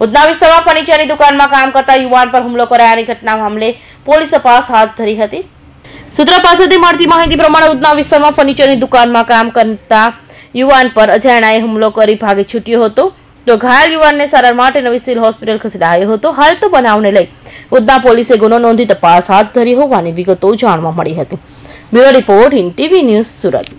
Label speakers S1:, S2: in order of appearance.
S1: ઉધના વિસ્તારમાં ફર્નિચરની દુકાનમાં કામ કરતા યુવાન પર હુમલો કરાયાની ઘટના મામલે પોલીસ તપાસ હાથ ધરી હતી સૂત્ર પાસેથી મળતી માહિતી પ્રમાણે ઉધના વિસ્તારમાં ફર્નિચરની દુકાનમાં કામ કરતા યુવાન પર અજાણાએ હુમલો કરી ભાગે છૂટ્યો હતો તો ઘાયલ યુવાનને સારવાર માટે નવી સિવિલ હોસ્પિટલ ખસેડાયો હતો હાલ તો બનાવને લઈ ઉધના પોલીસે ગુનો નોંધી તપાસ હાથ ધરી હોવાની વિગતો જાણવા મળી હતી bureau report in TV news Surat